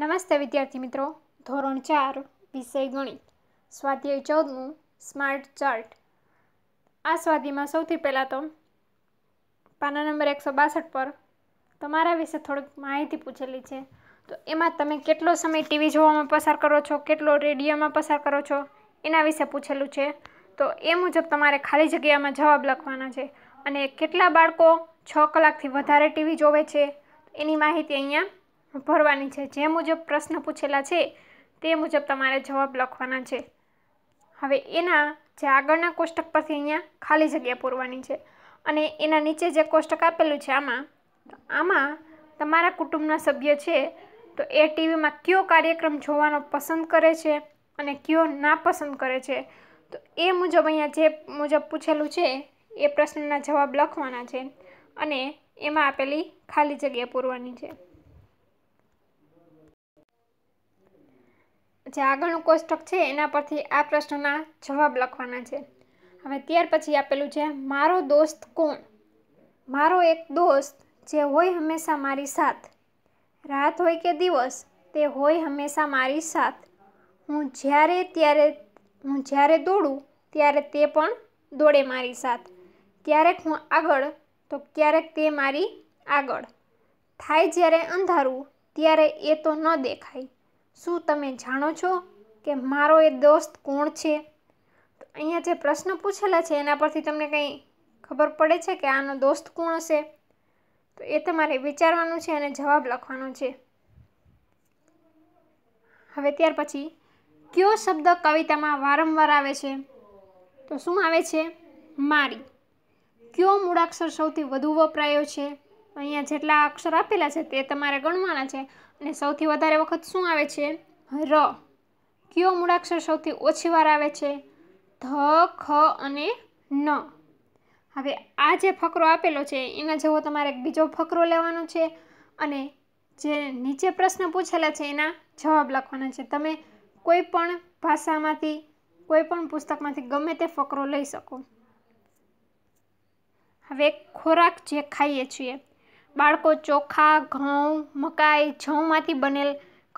નમસ્તે વિદ્યાર્થી મિત્રો ધોરણ ચાર વિષય ગણિત સ્વાધ્યાય ચૌદમું સ્માર્ટ ચાર્ટ આ સ્વાધ્યાયમાં સૌથી પહેલાં તો પાના નંબર એકસો બાસઠ પર તમારા વિશે થોડીક માહિતી પૂછેલી છે તો એમાં તમે કેટલો સમય ટીવી જોવામાં પસાર કરો છો કેટલો રેડિયોમાં પસાર કરો છો એના વિશે પૂછેલું છે તો એ મુજબ તમારે ખાલી જગ્યામાં જવાબ લખવાના છે અને કેટલા બાળકો છ કલાકથી વધારે ટીવી જોવે છે એની માહિતી અહીંયા ભરવાની છે જે મુજબ પ્રશ્ન પૂછેલા છે તે મુજબ તમારે જવાબ લખવાના છે હવે એના જે આગળના કોષ્ટક પરથી અહીંયા ખાલી જગ્યા પૂરવાની છે અને એના નીચે જે કોષ્ટક આપેલું છે આમાં આમાં તમારા કુટુંબના સભ્ય છે તો એ ટીવીમાં કયો કાર્યક્રમ જોવાનો પસંદ કરે છે અને કયો ના પસંદ કરે છે તો એ મુજબ અહીંયા જે મુજબ પૂછેલું છે એ પ્રશ્નના જવાબ લખવાના છે અને એમાં આપેલી ખાલી જગ્યા પૂરવાની છે જે આગળનું કોષ્ટક છે એના પરથી આ પ્રશ્નના જવાબ લખવાના છે હવે ત્યાર પછી આપેલું છે મારો દોસ્ત કોણ મારો એક દોસ્ત જે હોય હંમેશા મારી સાથ રાત હોય કે દિવસ તે હોય હંમેશા મારી સાથ હું જ્યારે ત્યારે હું જ્યારે દોડું ત્યારે તે પણ દોડે મારી સાથ ક્યારેક હું આગળ તો ક્યારેક તે મારી આગળ થાય જ્યારે અંધારું ત્યારે એ તો ન દેખાય શું તમે જાણો છો કે મારો એ દોસ્ત કોણ છે તો અહીંયા જે પ્રશ્ન પૂછેલા છે એના પરથી તમને કંઈ ખબર પડે છે કે આનો દોસ્ત કોણ હશે તો એ તમારે વિચારવાનું છે અને જવાબ લખવાનો છે હવે ત્યાર પછી કયો શબ્દ કવિતામાં વારંવાર આવે છે તો શું આવે છે મારી કયો મૂળાક્ષર સૌથી વધુ વપરાયો છે અહીંયા જેટલા અક્ષર આપેલા છે તે તમારે ગણવાના છે અને સૌથી વધારે વખત શું આવે છે ર કયો મૂળાક્ષર સૌથી ઓછી વાર આવે છે ધ ખ અને ન હવે આ જે ફકરો આપેલો છે એના જેવો તમારે બીજો ફકરો લેવાનો છે અને જે નીચે પ્રશ્ન પૂછેલા છે એના જવાબ લખવાના છે તમે કોઈ પણ ભાષામાંથી કોઈ પણ પુસ્તકમાંથી ગમે તે ફકરો લઈ શકો હવે ખોરાક જે ખાઈએ છીએ બાળકો ચોખા ઘઉં મકાઈ જવમાંથી બનેલ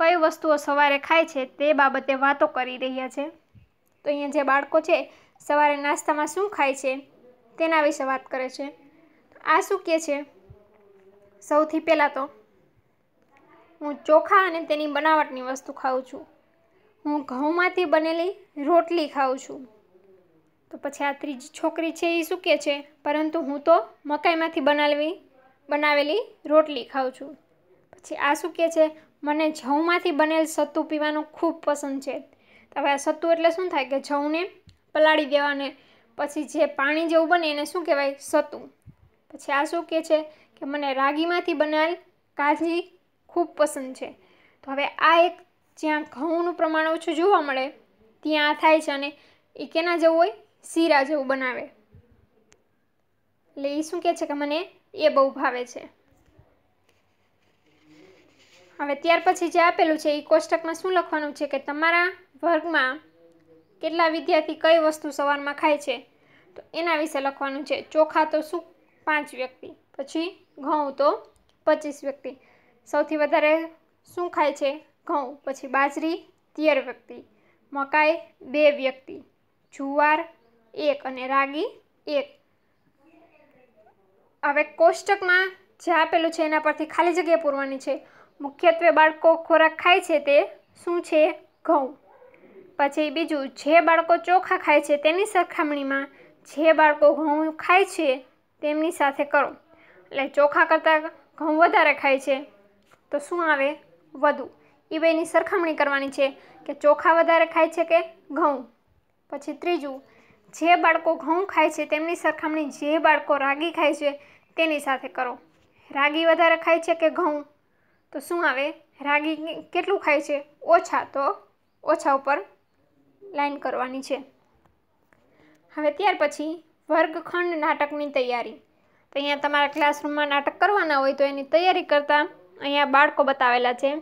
કઈ વસ્તુઓ સવારે ખાય છે તે બાબતે વાતો કરી રહ્યા છે તો અહીંયા જે બાળકો છે સવારે નાસ્તામાં શું ખાય છે તેના વિશે વાત કરે છે આ શું કહે છે સૌથી પહેલાં તો હું ચોખા અને તેની બનાવટની વસ્તુ ખાઉં છું હું ઘઉંમાંથી બનેલી રોટલી ખાઉં છું તો પછી આ ત્રીજી છોકરી છે એ શું કહે છે પરંતુ હું તો મકાઈમાંથી બનાવવી બનાવેલી રોટલી ખાઉં છું પછી આ શું કહે છે મને જવમાંથી બનેલ સત્તુ પીવાનું ખૂબ પસંદ છે હવે આ સત્તુ એટલે શું થાય કે જવને પલાળી દેવાને પછી જે પાણી જેવું બને એને શું કહેવાય સત્તુ પછી આ શું કહે છે કે મને રાગીમાંથી બનાવેલ કાજી ખૂબ પસંદ છે તો હવે આ એક જ્યાં ઘઉંનું પ્રમાણ ઓછું જોવા મળે ત્યાં થાય છે અને એ કેના જેવું હોય શીરા જેવું બનાવે એટલે એ શું કહે છે કે મને એ બહુ ભાવે છે હવે ત્યાર પછી જે આપેલું છે એ કોષ્ટકમાં શું લખવાનું છે કે તમારા વર્ગમાં કેટલા વિદ્યાર્થી કઈ વસ્તુ સવારમાં ખાય છે તો એના વિશે લખવાનું છે ચોખા તો શું પાંચ વ્યક્તિ પછી ઘઉં તો પચીસ વ્યક્તિ સૌથી વધારે શું ખાય છે ઘઉં પછી બાજરી તેર વ્યક્તિ મકાઈ બે વ્યક્તિ જુવાર એક અને રાગી એક હવે કોષ્ટકમાં જે આપેલું છે એના પરથી ખાલી જગ્યા પૂરવાની છે મુખ્યત્વે બાળકો ખોરાક ખાય છે તે શું છે ઘઉં પછી બીજું જે બાળકો ચોખા ખાય છે તેની સરખામણીમાં જે બાળકો ઘઉં ખાય છે તેમની સાથે કરો એટલે ચોખા કરતાં ઘઉં વધારે ખાય છે તો શું આવે વધુ એ બેની સરખામણી કરવાની છે કે ચોખા વધારે ખાય છે કે ઘઉં પછી ત્રીજું જે બાળકો ઘઉં ખાય છે તેમની સરખામણી જે બાળકો રાગી ખાય છે તેની સાથે કરો રાગી વધારે ખાય છે કે ઘઉં તો શું આવે રાગી કેટલું ખાય છે ઓછા તો ઓછા ઉપર લાઈન કરવાની છે હવે ત્યાર પછી વર્ગખંડ નાટકની તૈયારી તો અહીંયા તમારા ક્લાસરૂમમાં નાટક કરવાના હોય તો એની તૈયારી કરતાં અહીંયા બાળકો બતાવેલા છે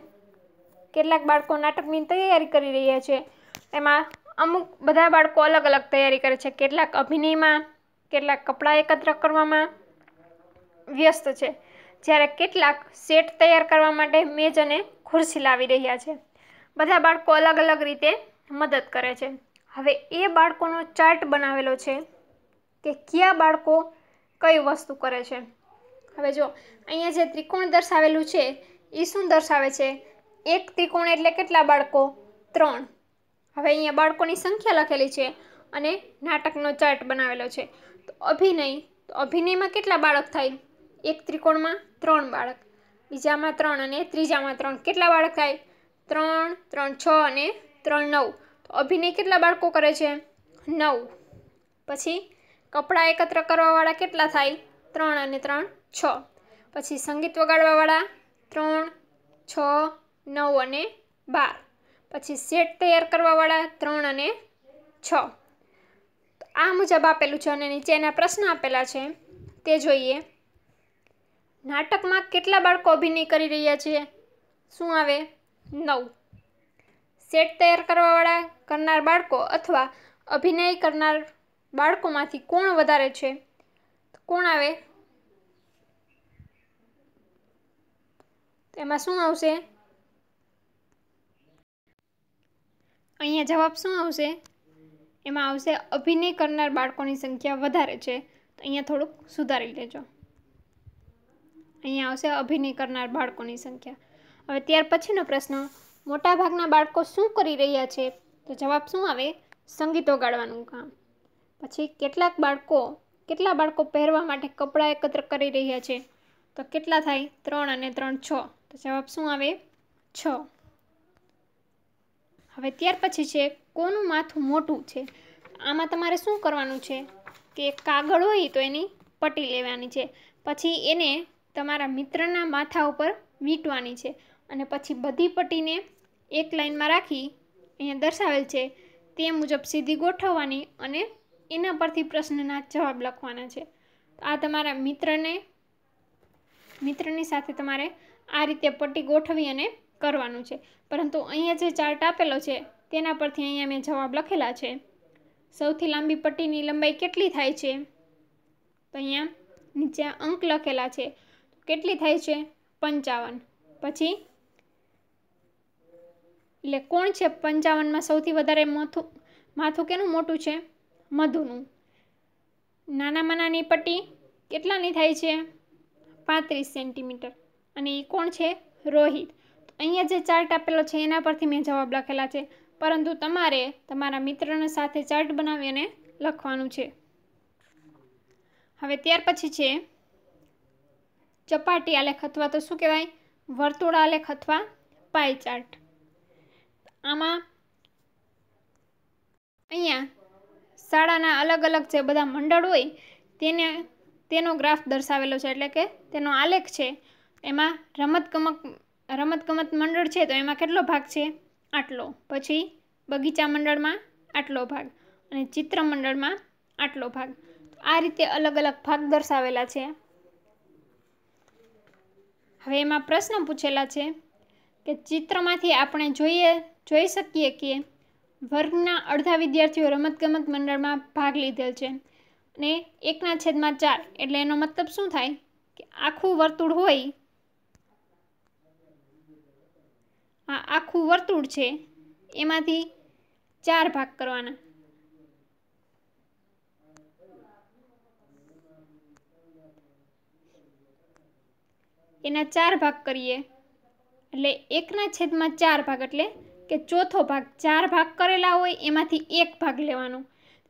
કેટલાક બાળકો નાટકની તૈયારી કરી રહ્યા છે એમાં અમુક બધા બાળકો અલગ અલગ તૈયારી કરે છે કેટલાક અભિનયમાં કેટલાક કપડાં એકત્ર કરવામાં વ્યસ્ત છે જ્યારે કેટલાક સેટ તૈયાર કરવા માટે મેજ અને ખુરશી લાવી રહ્યા છે બધા બાળકો અલગ અલગ રીતે મદદ કરે છે હવે એ બાળકોનો ચાર્ટ બનાવેલો છે કે કયા બાળકો કઈ વસ્તુ કરે છે હવે જો અહીંયા જે ત્રિકોણ દર્શાવેલું છે એ શું દર્શાવે છે એક ત્રિકોણ એટલે કેટલા બાળકો ત્રણ હવે અહીંયા બાળકોની સંખ્યા લખેલી છે અને નાટકનો ચાર્ટ બનાવેલો છે તો અભિનય તો અભિનયમાં કેટલા બાળક થાય એક ત્રિકોણમાં ત્રણ બાળક બીજામાં ત્રણ અને ત્રીજામાં ત્રણ કેટલા બાળક થાય ત્રણ ત્રણ છ અને ત્રણ નવ તો અભિનય કેટલા બાળકો કરે છે નવ પછી કપડાં એકત્ર કરવાવાળા કેટલા થાય ત્રણ અને ત્રણ છ પછી સંગીત વગાડવાવાળા ત્રણ છ નવ અને બાર પછી સેટ તૈયાર કરવાવાળા ત્રણ અને છ આ મુજબ આપેલું છે અને નીચેના પ્રશ્ન આપેલા છે તે જોઈએ નાટકમાં કેટલા બાળકો અભિનય કરી રહ્યા છે શું આવે નવ સેટ તૈયાર કરવાવાળા કરનાર બાળકો અથવા અભિનય કરનાર બાળકોમાંથી કોણ વધારે છે કોણ આવે એમાં શું આવશે અહીંયા જવાબ શું આવશે એમાં આવશે અભિનય કરનાર બાળકોની સંખ્યા વધારે છે તો અહીંયા થોડુંક સુધારી લેજો અહીંયા આવશે અભિનય કરનાર બાળકોની સંખ્યા હવે ત્યાર પછીનો પ્રશ્ન મોટાભાગના બાળકો શું કરી રહ્યા છે તો જવાબ શું આવે સંગીતો ગાળવાનું કામ પછી કેટલાક બાળકો કેટલા બાળકો પહેરવા માટે કપડાં એકત્ર કરી રહ્યા છે તો કેટલા થાય ત્રણ અને ત્રણ છ તો જવાબ શું આવે છ હવે ત્યાર પછી છે કોનું માથું મોટું છે આમાં તમારે શું કરવાનું છે કે કાગળ હોય તો એની પટી લેવાની છે પછી એને તમારા મિત્રના માથા ઉપર વીંટવાની છે અને પછી બધી પટ્ટીને એક લાઇનમાં રાખી અહીંયા દર્શાવેલ છે તે મુજબ સીધી ગોઠવવાની અને એના પરથી પ્રશ્નના જવાબ લખવાના છે આ તમારા મિત્રને મિત્રની સાથે તમારે આ રીતે પટ્ટી ગોઠવી અને કરવાનું છે પરંતુ અહીંયા જે ચાર્ટ આપેલો છે તેના પરથી અહીંયા મેં જવાબ લખેલા છે સૌથી લાંબી પટ્ટીની લંબાઈ કેટલી થાય છે તો અહીંયા નીચે અંક લખેલા છે કેટલી થાય છે પંચાવન પછી એટલે કોણ છે પંચાવનમાં સૌથી વધારે મથું માથું કેનું મોટું છે મધુનું નાનામાં નાની પટ્ટી કેટલાની થાય છે પાંત્રીસ સેન્ટીમીટર અને એ કોણ છે રોહિત અહીંયા જે ચાર્ટ આપેલો છે એના પરથી મેં જવાબ લખેલા છે પરંતુ તમારે તમારા મિત્રના સાથે ચાર્ટ બનાવી અને લખવાનું છે હવે ત્યાર પછી છે ચપાટી આલેખ અથવા તો શું કહેવાય વર્તુળ આલેખ અથવા પાય ચાર્ટ આમાં અહીંયા શાળાના અલગ અલગ જે બધા મંડળ હોય તેને તેનો ગ્રાફ દર્શાવેલો છે એટલે કે તેનો આલેખ છે એમાં રમતગમત રમતગમત મંડળ છે તો એમાં કેટલો ભાગ છે આટલો પછી બગીચા મંડળમાં આટલો ભાગ અને ચિત્ર મંડળમાં આટલો ભાગ આ રીતે અલગ અલગ ભાગ દર્શાવેલા છે હવે એમાં પ્રશ્ન પૂછેલા છે કે ચિત્રમાંથી આપણે જોઈએ જોઈ શકીએ કે વર્ગના અડધા વિદ્યાર્થીઓ રમતગમત મંડળમાં ભાગ લીધેલ છે અને એકના છેદમાં ચાર એટલે એનો મતલબ શું થાય કે આખું વર્તુળ હોય આ આખું વર્તુળ છે એમાંથી ચાર ભાગ કરવાના એના ચાર ભાગ કરીએ એટલે એકના છેદમાં ચાર ભાગ એટલે કે ચોથો ભાગ ચાર ભાગ કરેલા હોય એમાંથી એક ભાગ લેવાનો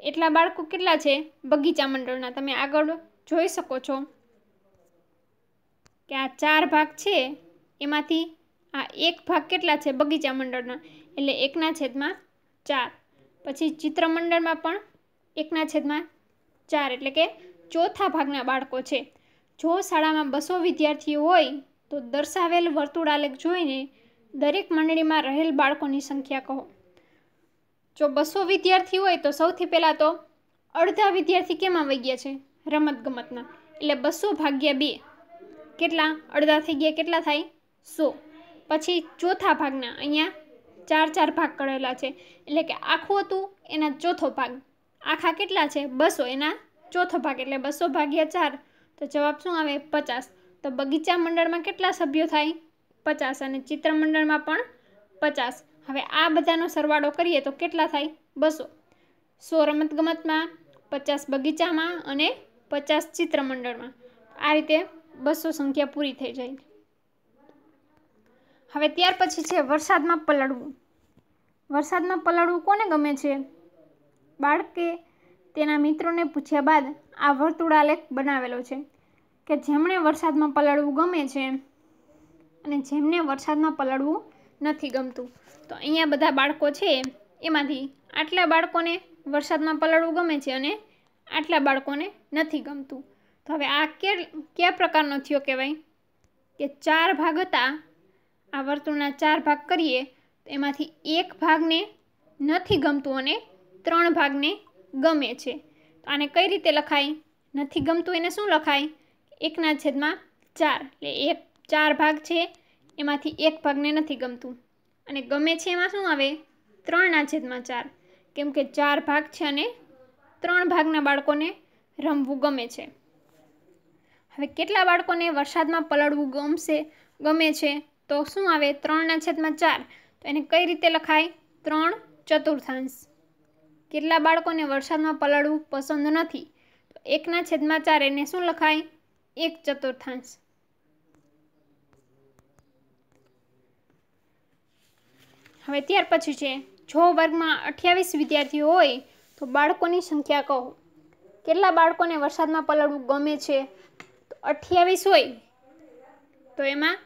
એટલા બાળકો કેટલા છે બગીચા મંડળના તમે આગળ જોઈ શકો છો કે આ ચાર ભાગ છે એમાંથી આ એક ભાગ કેટલા છે બગીચા મંડળના એટલે એકના છેદમાં ચાર પછી ચિત્ર મંડળમાં પણ એકના છેદમાં ચાર એટલે કે ચોથા ભાગના બાળકો છે જો શાળામાં બસો વિદ્યાર્થીઓ હોય તો દર્શાવેલ વર્તુળાલેખ જોઈને દરેક મંડળીમાં રહેલ બાળકોની સંખ્યા કહો જો બસો વિદ્યાર્થી હોય તો સૌથી પહેલાં તો અડધા વિદ્યાર્થી કેમાં વહી ગયા છે રમતગમતમાં એટલે બસો ભાગ્યા બે કેટલા અડધા થઈ ગયા કેટલા થાય સો પછી ચોથા ભાગના અહીંયા ચાર ચાર ભાગ કરેલા છે એટલે કે આખું હતું એના ચોથો ભાગ આખા કેટલા છે બસો એના ચોથો ભાગ એટલે બસો ભાગ્યા ચાર તો જવાબ શું આવે પચાસ તો બગીચા મંડળમાં કેટલા સભ્યો થાય પચાસ અને ચિત્ર મંડળમાં પણ પચાસ હવે આ બધાનો સરવાળો કરીએ તો કેટલા થાય બસો સો રમતગમતમાં પચાસ બગીચામાં અને પચાસ ચિત્ર મંડળમાં આ રીતે બસો સંખ્યા પૂરી થઈ જાય હવે ત્યાર પછી છે વરસાદમાં પલળવું વરસાદમાં પલળવું કોને ગમે છે બાળકે તેના મિત્રોને પૂછ્યા બાદ આ વર્તુળાલેખ બનાવેલો છે કે જેમણે વરસાદમાં પલળવું ગમે છે અને જેમને વરસાદમાં પલળવું નથી ગમતું તો અહીંયા બધા બાળકો છે એમાંથી આટલા બાળકોને વરસાદમાં પલળવું ગમે છે અને આટલા બાળકોને નથી ગમતું તો હવે આ કે કયા પ્રકારનો થયો કહેવાય કે ચાર ભાગ હતા આ વર્તુળના ચાર ભાગ કરીએ તો એમાંથી એક ભાગને નથી ગમતું અને ત્રણ ભાગને ગમે છે તો આને કઈ રીતે લખાય નથી ગમતું એને શું લખાય એકના છેદમાં ચાર એટલે એક ચાર ભાગ છે એમાંથી એક ભાગને નથી ગમતું અને ગમે છે એમાં શું આવે ત્રણના છેદમાં ચાર કેમ કે ચાર ભાગ છે અને ત્રણ ભાગના બાળકોને રમવું ગમે છે હવે કેટલા બાળકોને વરસાદમાં પલળવું ગમશે ગમે છે તો શું આવે ત્રણના છેદમાં ચાર તો એને કઈ રીતે લખાય ત્રણ ચતુર્થાંશ કેટલા બાળકોને વરસાદમાં પલળવું પસંદ નથી તો એકના છેદમાં ચાર એને શું લખાય એક ચતુર્થાંશ હવે ત્યાર પછી છે જો વર્ગમાં અઠ્યાવીસ વિદ્યાર્થીઓ હોય તો બાળકોની સંખ્યા કહો કેટલા બાળકોને વરસાદમાં પલળવું ગમે છે તો અઠ્યાવીસ હોય તો એમાં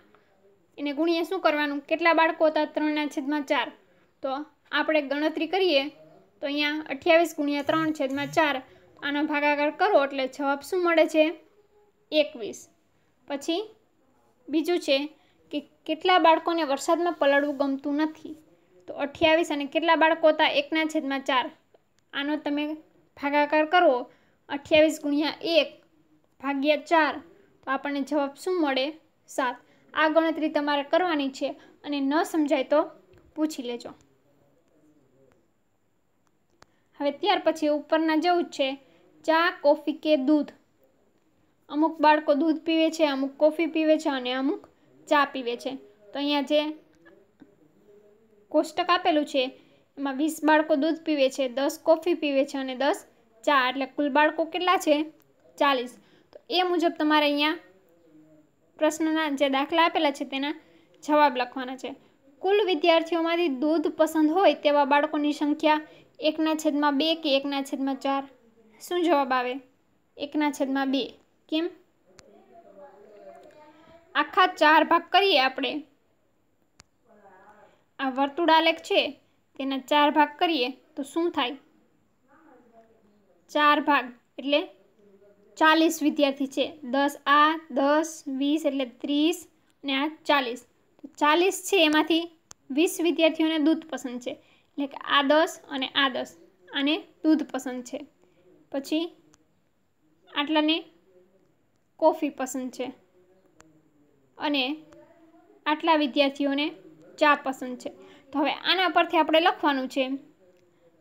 એને ગુણીએ શું કરવાનું કેટલા બાળકો હતા ત્રણના છેદમાં ચાર તો આપણે ગણતરી કરીએ તો અહીંયા અઠ્યાવીસ ગુણ્યા ત્રણ છેદમાં ચાર આનો ભાગાકાર કરો એટલે જવાબ શું મળે છે એકવીસ પછી બીજું છે કે કેટલા બાળકોને વરસાદમાં પલળવું ગમતું નથી તો અઠ્યાવીસ અને કેટલા બાળકો હતા એકના છેદમાં ચાર આનો તમે ભાગાકાર કરો અઠ્યાવીસ ગુણ્યા એક ભાગ્યા ચાર તો આપણને જવાબ શું મળે સાત આ ગણતરી તમારે કરવાની છે અને ન સમજાય તો પૂછી લેજો હવે ત્યાર પછી ઉપરના જવું જ છે ચા કોફી કે દૂધ અમુક બાળકો દૂધ પીવે છે અમુક કોફી પીવે છે અને અમુક ચા પીવે છે તો અહીંયા જે કોષ્ટક આપેલું છે એમાં વીસ બાળકો દૂધ પીવે છે દસ કોફી પીવે છે અને દસ ચા એટલે કુલ બાળકો કેટલા છે ચાલીસ તો એ મુજબ તમારે અહીંયા પ્રશ્નના જે દાખલા આપેલા છે તેના જવાબ લખવાના છે કુલ વિદ્યાર્થીઓમાંથી દૂધ પસંદ હોય તેવા બાળકોની સંખ્યા એકના છેદમાં બે કે એકના છેદમાં ચાર શું જવાબ આવે એકના છેદમાં બે કેમ આખા ચાર ભાગ કરીએ આપણે આ વર્તુળાલેખ છે તેના ચાર ભાગ કરીએ તો શું થાય ચાર ભાગ એટલે ચાલીસ વિદ્યાર્થી છે દસ આ દસ વીસ એટલે ત્રીસ ને આ ચાલીસ ચાલીસ છે એમાંથી વીસ વિદ્યાર્થીઓને દૂધ પસંદ છે એટલે કે આ દસ અને આ દસ આને દૂધ પસંદ છે પછી આટલાને કોફી પસંદ છે અને આટલા વિદ્યાર્થીઓને ચા પસંદ છે તો હવે આના પરથી આપણે લખવાનું છે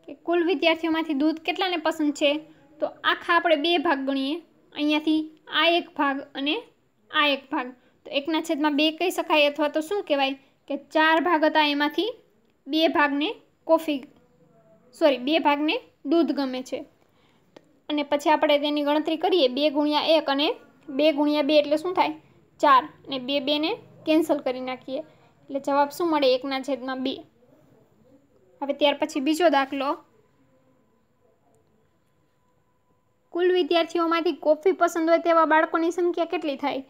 કે કુલ વિદ્યાર્થીઓમાંથી દૂધ કેટલાને પસંદ છે તો આખા આપણે બે ભાગ ગણીએ અહીંયાથી આ એક ભાગ અને આ એક ભાગ તો એકના છેદમાં બે કહી શકાય અથવા તો શું કહેવાય કે ચાર ભાગ હતા એમાંથી બે ભાગને કોફી સોરી બે ભાગને દૂધ ગમે છે અને પછી આપણે તેની ગણતરી કરીએ બે ગુણ્યા એક અને બે ગુણ્યા બે એટલે શું થાય ચાર અને બે બેને કેન્સલ કરી નાખીએ એટલે જવાબ શું મળે એકના છેદમાં બે હવે ત્યાર પછી બીજો દાખલો કુલ વિદ્યાર્થીઓમાંથી કોફી પસંદ હોય તેવા બાળકોની સંખ્યા કેટલી થાય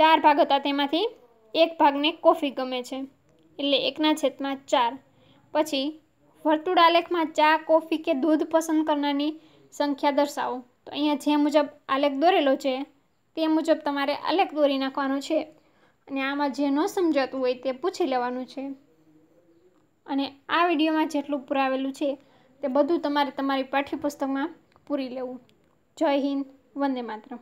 ચાર ભાગ હતા તેમાંથી એક ભાગને કોફી ગમે છે એટલે એકના છેદમાં ચાર પછી વર્તુળાલેખમાં ચા કોફી કે દૂધ પસંદ કરનારની સંખ્યા દર્શાવો તો અહીંયા જે મુજબ આલેખ દોરેલો છે તે મુજબ તમારે આલેખ દોરી નાખવાનો છે અને આમાં જે ન સમજાતું હોય તે પૂછી લેવાનું છે અને આ વિડીયોમાં જેટલું પુરાવેલું છે તે બધું તમારે તમારી પાઠ્યપુસ્તકમાં પૂરી લેવું જય હિન્દ વંદે માતરમ